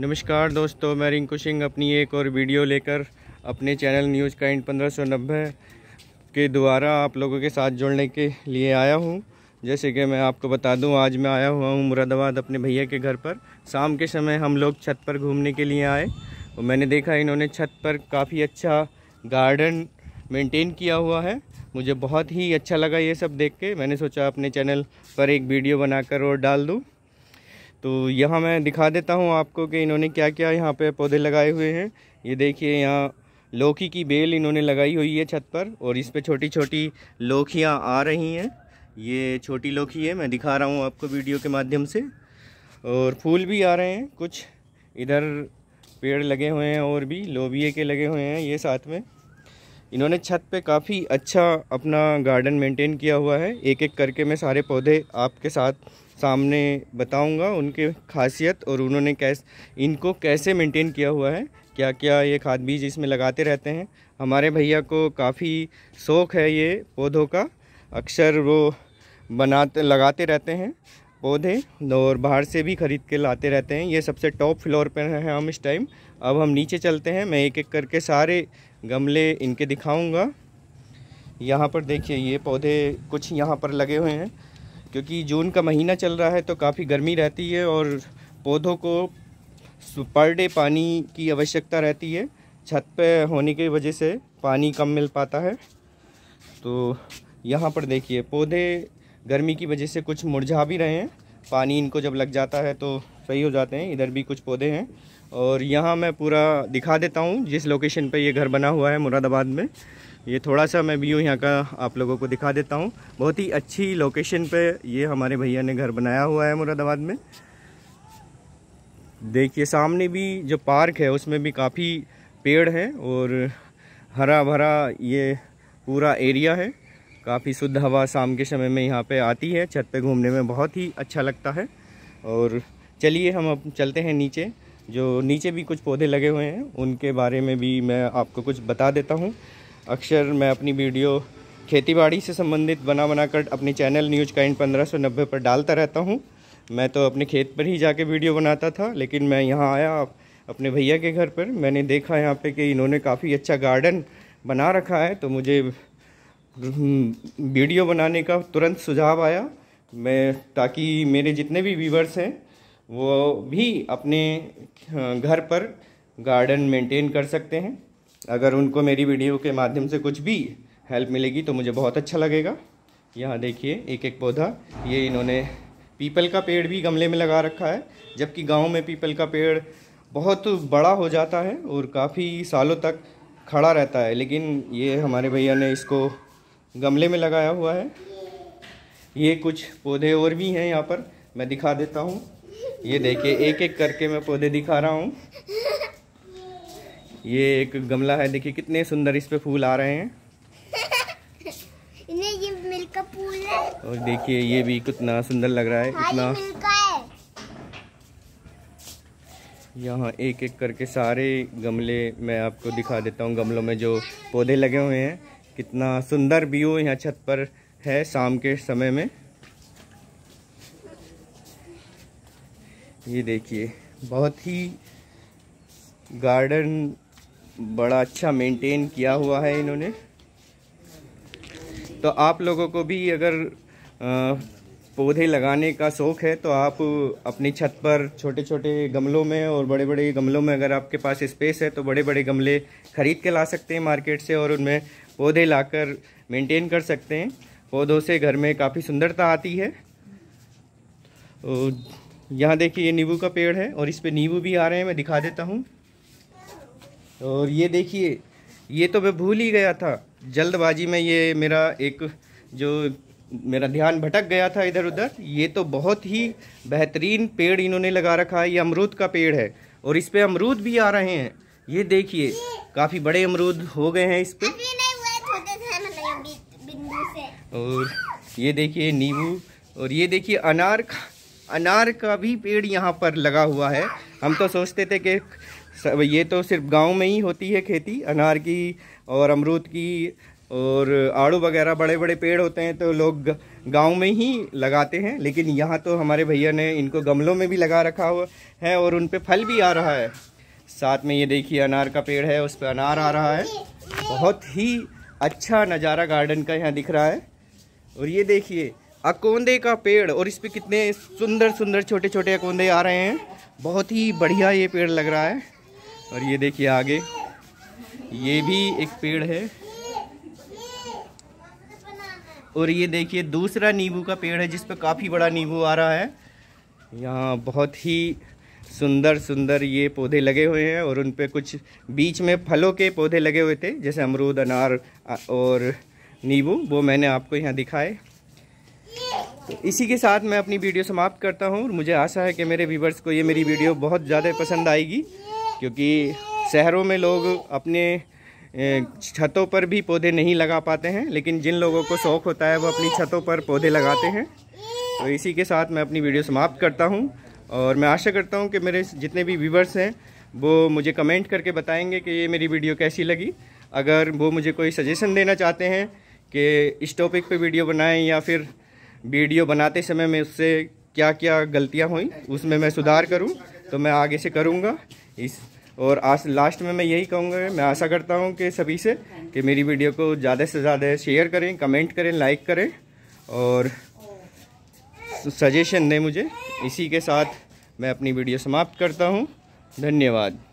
नमस्कार दोस्तों मैं रिंकू सिंह अपनी एक और वीडियो लेकर अपने चैनल न्यूज़ काइंड पंद्रह सौ नब्बे के द्वारा आप लोगों के साथ जुड़ने के लिए आया हूं जैसे कि मैं आपको बता दूं आज मैं आया हुआ हूं मुरादाबाद अपने भैया के घर पर शाम के समय हम लोग छत पर घूमने के लिए आए और मैंने देखा इन्होंने छत पर काफ़ी अच्छा गार्डन मेंटेन किया हुआ है मुझे बहुत ही अच्छा लगा ये सब देख के मैंने सोचा अपने चैनल पर एक वीडियो बनाकर और डाल दूँ तो यहाँ मैं दिखा देता हूँ आपको कि इन्होंने क्या क्या यहाँ पे पौधे लगाए हुए हैं ये देखिए यहाँ लौकी की बेल इन्होंने लगाई हुई है छत पर और इस पर छोटी छोटी लौकियाँ आ रही हैं ये छोटी लौकी है मैं दिखा रहा हूँ आपको वीडियो के माध्यम से और फूल भी आ रहे हैं कुछ इधर पेड़ लगे हुए हैं और भी लोबिये के लगे हुए हैं ये साथ में इन्होंने छत पे काफ़ी अच्छा अपना गार्डन मेंटेन किया हुआ है एक एक करके मैं सारे पौधे आपके साथ सामने बताऊंगा उनके खासियत और उन्होंने कैस इनको कैसे मेंटेन किया हुआ है क्या क्या ये खाद बीज इसमें लगाते रहते हैं हमारे भैया को काफ़ी शौक़ है ये पौधों का अक्सर वो बनाते लगाते रहते हैं पौधे और बाहर से भी ख़रीद के लाते रहते हैं ये सबसे टॉप फ्लोर पर हैं हम इस टाइम अब हम नीचे चलते हैं मैं एक एक करके सारे गमले इनके दिखाऊंगा यहाँ पर देखिए ये पौधे कुछ यहाँ पर लगे हुए हैं क्योंकि जून का महीना चल रहा है तो काफ़ी गर्मी रहती है और पौधों को पर डे पानी की आवश्यकता रहती है छत पे होने की वजह से पानी कम मिल पाता है तो यहाँ पर देखिए पौधे गर्मी की वजह से कुछ मुरझा भी रहे हैं पानी इनको जब लग जाता है तो सही हो जाते हैं इधर भी कुछ पौधे हैं और यहाँ मैं पूरा दिखा देता हूँ जिस लोकेशन पर ये घर बना हुआ है मुरादाबाद में ये थोड़ा सा मैं व्यू यहाँ का आप लोगों को दिखा देता हूँ बहुत ही अच्छी लोकेशन पर ये हमारे भैया ने घर बनाया हुआ है मुरादाबाद में देखिए सामने भी जो पार्क है उसमें भी काफ़ी पेड़ हैं और हरा भरा ये पूरा एरिया है काफ़ी शुद्ध हवा शाम के समय में यहाँ पे आती है छत पे घूमने में बहुत ही अच्छा लगता है और चलिए हम अब चलते हैं नीचे जो नीचे भी कुछ पौधे लगे हुए हैं उनके बारे में भी मैं आपको कुछ बता देता हूँ अक्सर मैं अपनी वीडियो खेतीबाड़ी से संबंधित बना बनाकर अपने चैनल न्यूज काइन पंद्रह सौ नब्बे पर डालता रहता हूँ मैं तो अपने खेत पर ही जाके वीडियो बनाता था लेकिन मैं यहाँ आया अपने भैया के घर पर मैंने देखा यहाँ पे कि इन्होंने काफ़ी अच्छा गार्डन बना रखा है तो मुझे हम्म, वीडियो बनाने का तुरंत सुझाव आया मैं ताकि मेरे जितने भी व्यूवर्स हैं वो भी अपने हाँ, घर पर गार्डन मेंटेन कर सकते हैं अगर उनको मेरी वीडियो के माध्यम से कुछ भी हेल्प मिलेगी तो मुझे बहुत अच्छा लगेगा यहाँ देखिए एक एक पौधा ये इन्होंने पीपल का पेड़ भी गमले में लगा रखा है जबकि गांव में पीपल का पेड़ बहुत बड़ा हो जाता है और काफ़ी सालों तक खड़ा रहता है लेकिन ये हमारे भैया ने इसको गमले में लगाया हुआ है ये कुछ पौधे और भी हैं यहाँ पर मैं दिखा देता हूँ ये देखिए एक एक करके मैं पौधे दिखा रहा हूँ ये एक गमला है देखिए कितने सुंदर इस पे फूल आ रहे हैं इन्हें ये मिलकर फूल है और देखिए ये भी कितना सुंदर लग रहा है हाँ, इतना यहाँ एक एक करके सारे गमले मैं आपको दिखा देता हूँ गमलों में जो पौधे लगे हुए हैं कितना सुंदर व्यू यहाँ छत पर है शाम के समय में ये देखिए बहुत ही गार्डन बड़ा अच्छा मेंटेन किया हुआ है इन्होंने तो आप लोगों को भी अगर पौधे लगाने का शौक़ है तो आप अपनी छत पर छोटे छोटे गमलों में और बड़े बड़े गमलों में अगर आपके पास स्पेस है तो बड़े बड़े गमले ख़रीद के ला सकते हैं मार्केट से और उनमें पौधे लाकर मेंटेन कर सकते हैं पौधों से घर में काफ़ी सुंदरता आती है और यहाँ देखिए ये नींबू का पेड़ है और इस पर नींबू भी आ रहे हैं मैं दिखा देता हूँ और ये देखिए ये तो मैं भूल ही गया था जल्दबाजी में ये मेरा एक जो मेरा ध्यान भटक गया था इधर उधर ये तो बहुत ही बेहतरीन पेड़ इन्होंने लगा रखा है ये अमरूद का पेड़ है और इस पर अमरूद भी आ रहे हैं ये देखिए काफ़ी बड़े अमरूद हो गए हैं इस पर मतलब और ये देखिए नींबू और ये देखिए अनार खा अनार का भी पेड़ यहाँ पर लगा हुआ है हम तो सोचते थे कि ये तो सिर्फ गांव में ही होती है खेती अनार की और अमरूद की और आड़ू वगैरह बड़े बड़े पेड़ होते हैं तो लोग गांव में ही लगाते हैं लेकिन यहाँ तो हमारे भैया ने इनको गमलों में भी लगा रखा हुआ है और उन पर फल भी आ रहा है साथ में ये देखिए अनार का पेड़ है उस पर अनार आ रहा है बहुत ही अच्छा नज़ारा गार्डन का यहाँ दिख रहा है और ये देखिए अकोंदे का पेड़ और इस पर कितने सुंदर सुंदर छोटे छोटे अकोंदे आ रहे हैं बहुत ही बढ़िया ये पेड़ लग रहा है और ये देखिए आगे ये भी एक पेड़ है और ये देखिए दूसरा नींबू का पेड़ है जिस पर काफ़ी बड़ा नींबू आ रहा है यहाँ बहुत ही सुंदर सुंदर ये पौधे लगे हुए हैं और उन पर कुछ बीच में फलों के पौधे लगे हुए थे जैसे अमरूद अनार और नींबू वो मैंने आपको यहाँ दिखाए इसी के साथ मैं अपनी वीडियो समाप्त करता हूँ और मुझे आशा है कि मेरे व्यूवर्स को ये मेरी वीडियो बहुत ज़्यादा पसंद आएगी क्योंकि शहरों में लोग अपने छतों पर भी पौधे नहीं लगा पाते हैं लेकिन जिन लोगों को शौक़ होता है वो अपनी छतों पर पौधे लगाते हैं तो इसी के साथ मैं अपनी वीडियो समाप्त करता हूँ और मैं आशा करता हूँ कि मेरे जितने भी व्यूवर्स हैं वो मुझे कमेंट करके बताएंगे कि ये मेरी वीडियो कैसी लगी अगर वो मुझे कोई सजेशन देना चाहते हैं कि इस टॉपिक पे वीडियो बनाएं या फिर वीडियो बनाते समय मैं उससे क्या क्या गलतियाँ हुई उसमें मैं सुधार करूँ तो मैं आगे से करूँगा इस और आज लास्ट में मैं यही कहूँगा मैं आशा करता हूँ कि सभी से कि मेरी वीडियो को ज़्यादा से ज़्यादा शेयर करें कमेंट करें लाइक करें और सजेशन दें मुझे इसी के साथ मैं अपनी वीडियो समाप्त करता हूँ धन्यवाद